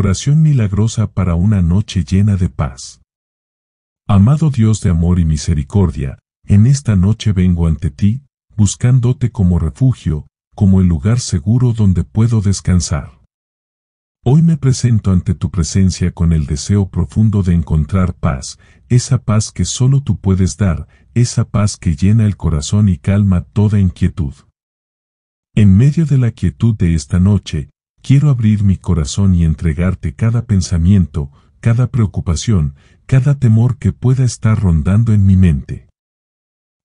Oración milagrosa para una noche llena de paz. Amado Dios de amor y misericordia, en esta noche vengo ante ti, buscándote como refugio, como el lugar seguro donde puedo descansar. Hoy me presento ante tu presencia con el deseo profundo de encontrar paz, esa paz que solo tú puedes dar, esa paz que llena el corazón y calma toda inquietud. En medio de la quietud de esta noche, Quiero abrir mi corazón y entregarte cada pensamiento, cada preocupación, cada temor que pueda estar rondando en mi mente.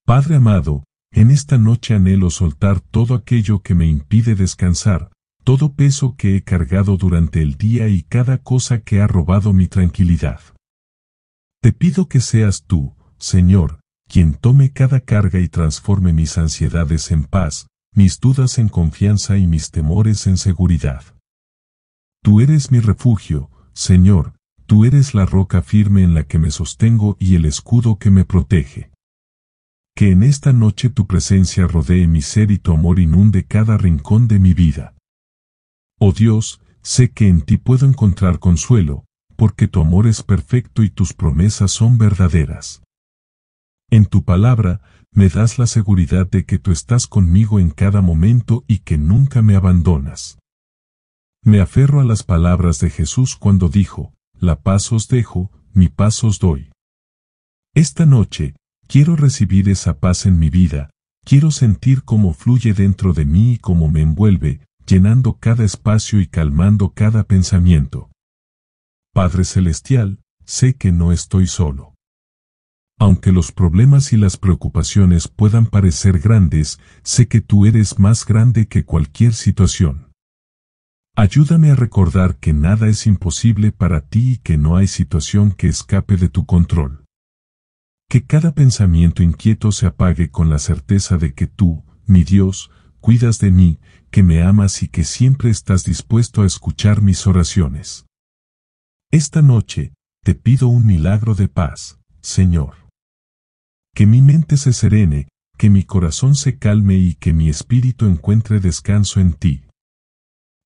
Padre amado, en esta noche anhelo soltar todo aquello que me impide descansar, todo peso que he cargado durante el día y cada cosa que ha robado mi tranquilidad. Te pido que seas tú, Señor, quien tome cada carga y transforme mis ansiedades en paz, mis dudas en confianza y mis temores en seguridad. Tú eres mi refugio, Señor, tú eres la roca firme en la que me sostengo y el escudo que me protege. Que en esta noche tu presencia rodee mi ser y tu amor inunde cada rincón de mi vida. Oh Dios, sé que en ti puedo encontrar consuelo, porque tu amor es perfecto y tus promesas son verdaderas. En tu palabra, me das la seguridad de que tú estás conmigo en cada momento y que nunca me abandonas. Me aferro a las palabras de Jesús cuando dijo, La paz os dejo, mi paz os doy. Esta noche, quiero recibir esa paz en mi vida, quiero sentir cómo fluye dentro de mí y cómo me envuelve, llenando cada espacio y calmando cada pensamiento. Padre Celestial, sé que no estoy solo. Aunque los problemas y las preocupaciones puedan parecer grandes, sé que tú eres más grande que cualquier situación. Ayúdame a recordar que nada es imposible para ti y que no hay situación que escape de tu control. Que cada pensamiento inquieto se apague con la certeza de que tú, mi Dios, cuidas de mí, que me amas y que siempre estás dispuesto a escuchar mis oraciones. Esta noche, te pido un milagro de paz, Señor que mi mente se serene, que mi corazón se calme y que mi espíritu encuentre descanso en ti.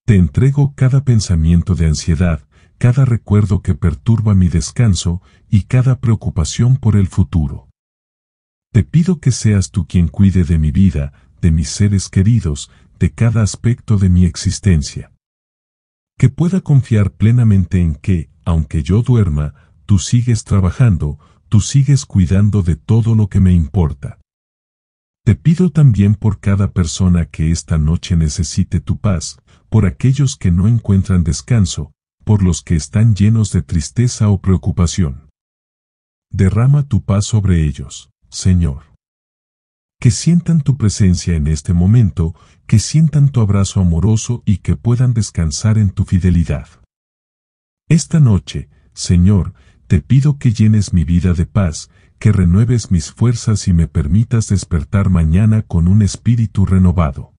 Te entrego cada pensamiento de ansiedad, cada recuerdo que perturba mi descanso y cada preocupación por el futuro. Te pido que seas tú quien cuide de mi vida, de mis seres queridos, de cada aspecto de mi existencia. Que pueda confiar plenamente en que, aunque yo duerma, tú sigues trabajando, tú sigues cuidando de todo lo que me importa. Te pido también por cada persona que esta noche necesite tu paz, por aquellos que no encuentran descanso, por los que están llenos de tristeza o preocupación. Derrama tu paz sobre ellos, Señor. Que sientan tu presencia en este momento, que sientan tu abrazo amoroso y que puedan descansar en tu fidelidad. Esta noche, Señor, te pido que llenes mi vida de paz, que renueves mis fuerzas y me permitas despertar mañana con un espíritu renovado.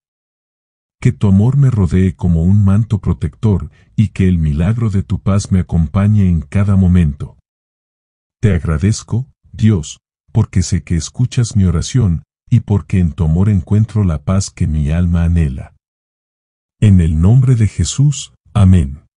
Que tu amor me rodee como un manto protector, y que el milagro de tu paz me acompañe en cada momento. Te agradezco, Dios, porque sé que escuchas mi oración, y porque en tu amor encuentro la paz que mi alma anhela. En el nombre de Jesús, amén.